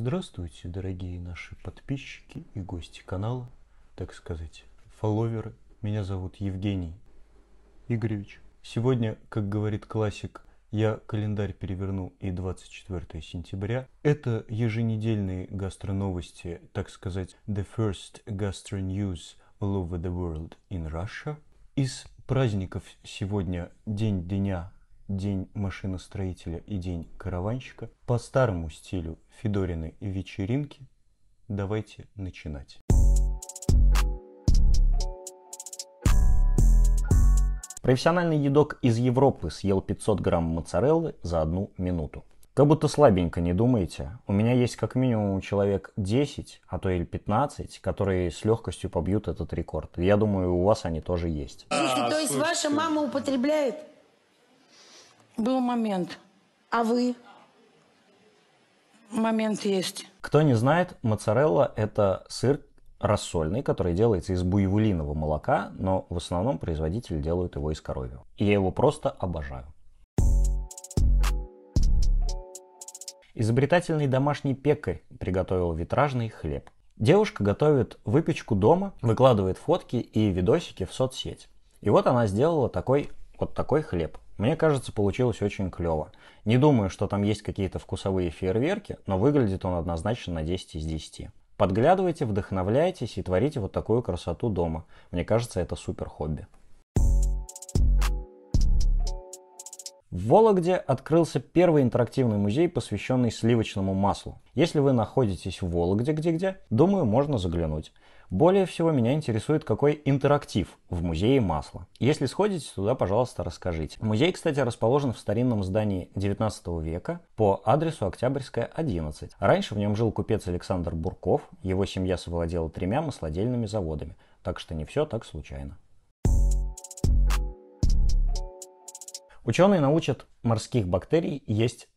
Здравствуйте, дорогие наши подписчики и гости канала, так сказать, фолловеры. Меня зовут Евгений Игоревич. Сегодня, как говорит классик, я календарь переверну и 24 сентября. Это еженедельные гастроновости, так сказать, the first gastro news all over the world in Russia. Из праздников сегодня День Дня День машиностроителя и День караванщика по старому стилю Федорины и вечеринки. Давайте начинать. Профессиональный едок из Европы съел 500 грамм моцареллы за одну минуту. Как будто слабенько, не думаете? У меня есть как минимум человек 10, а то и 15, которые с легкостью побьют этот рекорд. Я думаю, у вас они тоже есть. Слушайте, а, то есть ваша мама употребляет? Был момент. А вы? Момент есть. Кто не знает, моцарелла – это сыр рассольный, который делается из буйволиного молока, но в основном производители делают его из коровьего. И я его просто обожаю. Изобретательный домашний пекарь приготовил витражный хлеб. Девушка готовит выпечку дома, выкладывает фотки и видосики в соцсеть. И вот она сделала такой вот такой хлеб. Мне кажется, получилось очень клево. Не думаю, что там есть какие-то вкусовые фейерверки, но выглядит он однозначно на 10 из 10. Подглядывайте, вдохновляйтесь и творите вот такую красоту дома. Мне кажется, это супер хобби. В Вологде открылся первый интерактивный музей, посвященный сливочному маслу. Если вы находитесь в Вологде где-где, думаю, можно заглянуть. Более всего меня интересует, какой интерактив в музее масла. Если сходите туда, пожалуйста, расскажите. Музей, кстати, расположен в старинном здании 19 века по адресу Октябрьская, 11. Раньше в нем жил купец Александр Бурков, его семья совладела тремя маслодельными заводами, так что не все так случайно. Ученые научат морских бактерий есть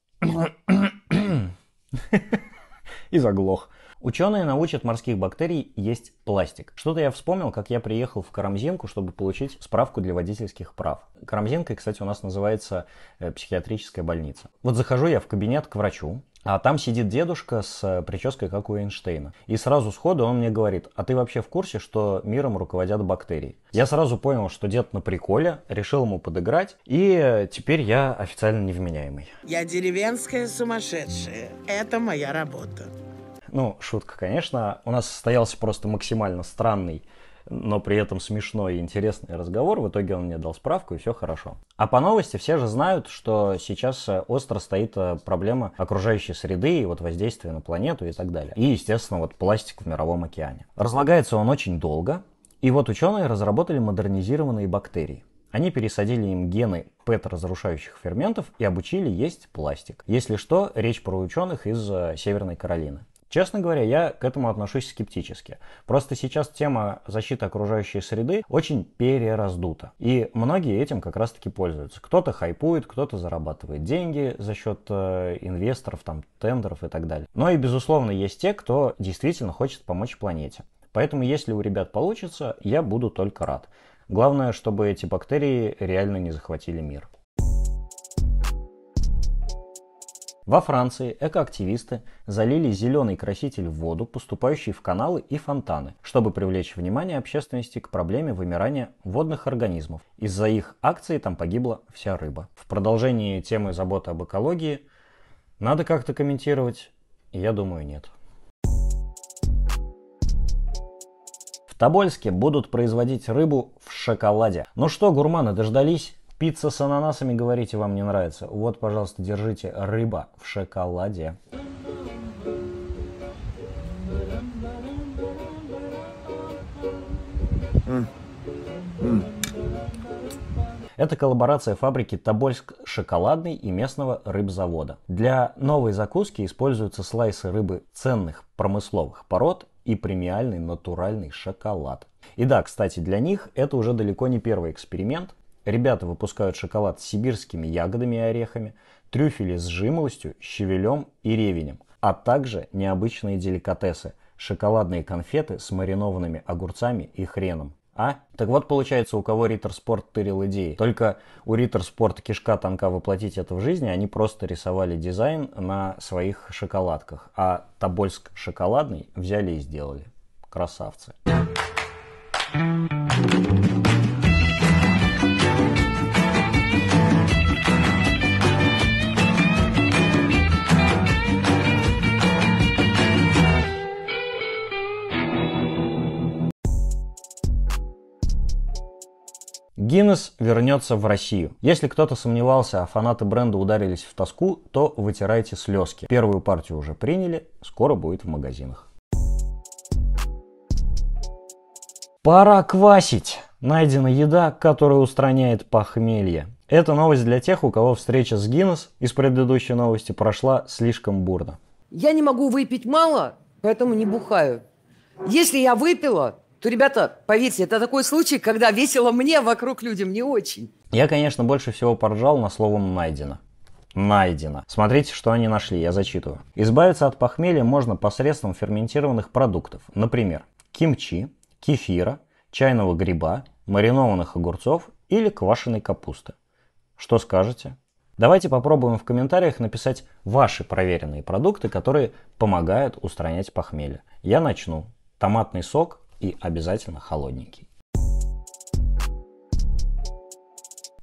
и заглох. Ученые научат морских бактерий есть пластик. Что-то я вспомнил, как я приехал в Карамзинку, чтобы получить справку для водительских прав. Карамзинкой, кстати, у нас называется э, психиатрическая больница. Вот захожу я в кабинет к врачу, а там сидит дедушка с э, прической, как у Эйнштейна. И сразу сходу он мне говорит, а ты вообще в курсе, что миром руководят бактерии? Я сразу понял, что дед на приколе, решил ему подыграть, и э, теперь я официально невменяемый. Я деревенская сумасшедшая. Это моя работа. Ну, шутка, конечно. У нас состоялся просто максимально странный но при этом смешной и интересный разговор. В итоге он мне дал справку, и все хорошо. А по новости все же знают, что сейчас э, остро стоит э, проблема окружающей среды и вот воздействия на планету и так далее. И, естественно, вот пластик в мировом океане. Разлагается он очень долго, и вот ученые разработали модернизированные бактерии. Они пересадили им гены ПЭТ-разрушающих ферментов и обучили есть пластик. Если что, речь про ученых из э, Северной Каролины. Честно говоря, я к этому отношусь скептически. Просто сейчас тема защиты окружающей среды очень перераздута. И многие этим как раз-таки пользуются. Кто-то хайпует, кто-то зарабатывает деньги за счет э, инвесторов, там, тендеров и так далее. Но и, безусловно, есть те, кто действительно хочет помочь планете. Поэтому, если у ребят получится, я буду только рад. Главное, чтобы эти бактерии реально не захватили мир. Во Франции экоактивисты залили зеленый краситель в воду, поступающий в каналы и фонтаны, чтобы привлечь внимание общественности к проблеме вымирания водных организмов. Из-за их акции там погибла вся рыба. В продолжении темы заботы об экологии надо как-то комментировать? Я думаю, нет. В Тобольске будут производить рыбу в шоколаде. Ну что, гурманы, дождались? Пицца с ананасами, говорите, вам не нравится. Вот, пожалуйста, держите рыба в шоколаде. Это коллаборация фабрики Тобольск шоколадный и местного рыбзавода. Для новой закуски используются слайсы рыбы ценных промысловых пород и премиальный натуральный шоколад. И да, кстати, для них это уже далеко не первый эксперимент. Ребята выпускают шоколад с сибирскими ягодами и орехами, трюфели с жимолостью, щавелем и ревенем, а также необычные деликатесы – шоколадные конфеты с маринованными огурцами и хреном. А? Так вот, получается, у кого Риттер Спорт тырил идеи. Только у Риттер Спорт кишка танка воплотить это в жизни, они просто рисовали дизайн на своих шоколадках. А Тобольск шоколадный взяли и сделали. Красавцы. Thank you. Гиннес вернется в Россию. Если кто-то сомневался, а фанаты бренда ударились в тоску, то вытирайте слезки. Первую партию уже приняли, скоро будет в магазинах. Пора квасить! Найдена еда, которая устраняет похмелье. Это новость для тех, у кого встреча с Гиннес из предыдущей новости прошла слишком бурно. Я не могу выпить мало, поэтому не бухаю. Если я выпила, то, ребята, поверьте, это такой случай, когда весело мне, а вокруг людям не очень. Я, конечно, больше всего поржал на словом «найдено». Найдено. Смотрите, что они нашли, я зачитываю. Избавиться от похмелья можно посредством ферментированных продуктов. Например, кимчи, кефира, чайного гриба, маринованных огурцов или квашеной капусты. Что скажете? Давайте попробуем в комментариях написать ваши проверенные продукты, которые помогают устранять похмелье. Я начну. Томатный сок, и обязательно холодненький.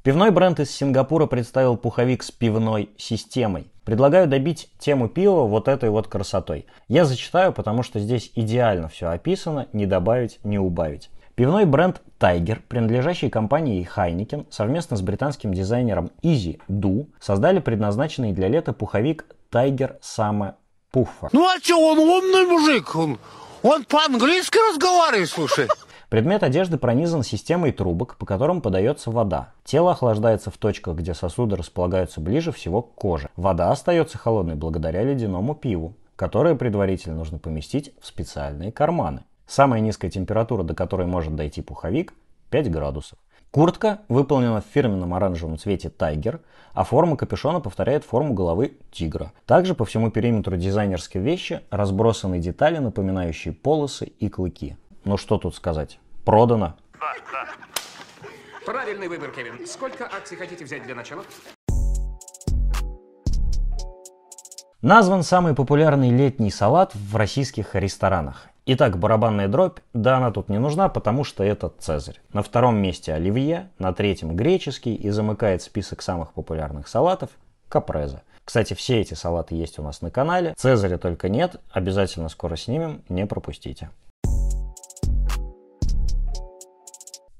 Пивной бренд из Сингапура представил пуховик с пивной системой. Предлагаю добить тему пива вот этой вот красотой. Я зачитаю, потому что здесь идеально все описано, не добавить, не убавить. Пивной бренд Tiger, принадлежащий компании Heineken, совместно с британским дизайнером Изи Ду, создали предназначенный для лета пуховик Tiger Summer Puffer. Ну а что, он умный мужик, он, он по-английски разговаривает, слушай. Предмет одежды пронизан системой трубок, по которым подается вода. Тело охлаждается в точках, где сосуды располагаются ближе всего к коже. Вода остается холодной благодаря ледяному пиву, которое предварительно нужно поместить в специальные карманы. Самая низкая температура, до которой может дойти пуховик, 5 градусов. Куртка выполнена в фирменном оранжевом цвете тайгер, а форма капюшона повторяет форму головы тигра. Также по всему периметру дизайнерской вещи разбросаны детали, напоминающие полосы и клыки. Но ну что тут сказать? Продано. Правильный выбор, Кевин. Сколько акций хотите взять для начала? Назван самый популярный летний салат в российских ресторанах. Итак, барабанная дробь, да, она тут не нужна, потому что это цезарь. На втором месте оливье, на третьем греческий и замыкает список самых популярных салатов капреза. Кстати, все эти салаты есть у нас на канале. Цезаря только нет, обязательно скоро снимем, не пропустите.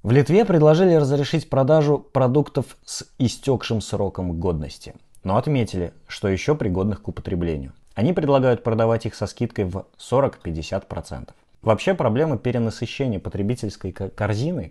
В Литве предложили разрешить продажу продуктов с истекшим сроком годности, но отметили, что еще пригодных к употреблению. Они предлагают продавать их со скидкой в 40-50%. Вообще проблема перенасыщения потребительской корзины...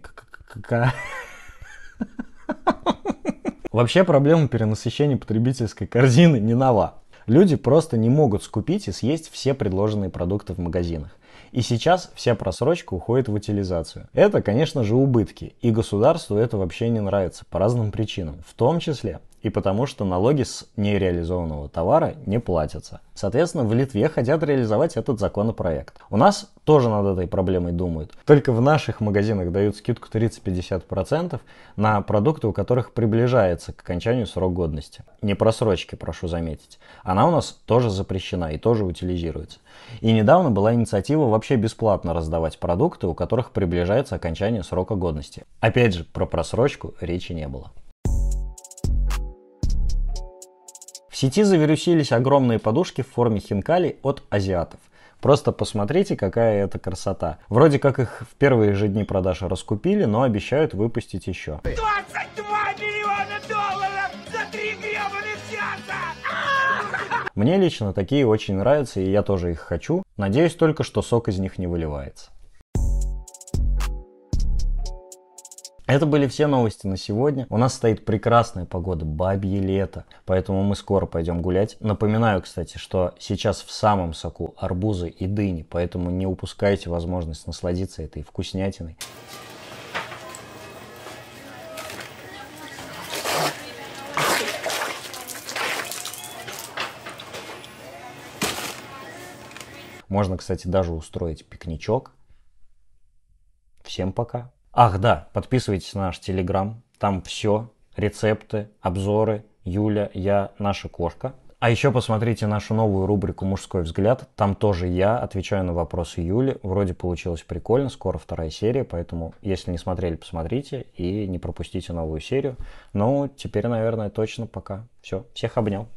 Вообще проблема перенасыщения потребительской корзины не нова. Люди просто не могут скупить и съесть все предложенные продукты в магазинах. И сейчас вся просрочка уходит в утилизацию. Это, конечно же, убытки, и государству это вообще не нравится по разным причинам, в том числе и потому что налоги с нереализованного товара не платятся. Соответственно, в Литве хотят реализовать этот законопроект. У нас тоже над этой проблемой думают. Только в наших магазинах дают скидку 30-50% на продукты, у которых приближается к окончанию срок годности. Не просрочки, прошу заметить. Она у нас тоже запрещена и тоже утилизируется. И недавно была инициатива вообще бесплатно раздавать продукты, у которых приближается окончание срока годности. Опять же, про просрочку речи не было. сети завирусились огромные подушки в форме хинкали от азиатов. Просто посмотрите, какая это красота. Вроде как их в первые же дни продажи раскупили, но обещают выпустить еще. 22 миллиона долларов за три Мне лично такие очень нравятся, и я тоже их хочу. Надеюсь только, что сок из них не выливается. Это были все новости на сегодня. У нас стоит прекрасная погода, бабье лето, поэтому мы скоро пойдем гулять. Напоминаю, кстати, что сейчас в самом соку арбузы и дыни, поэтому не упускайте возможность насладиться этой вкуснятиной. Можно, кстати, даже устроить пикничок. Всем пока! Ах да, подписывайтесь на наш Телеграм. Там все. Рецепты, обзоры. Юля, я, наша кошка. А еще посмотрите нашу новую рубрику «Мужской взгляд». Там тоже я отвечаю на вопросы Юли. Вроде получилось прикольно, скоро вторая серия, поэтому если не смотрели, посмотрите и не пропустите новую серию. Ну, теперь, наверное, точно пока. Все, всех обнял.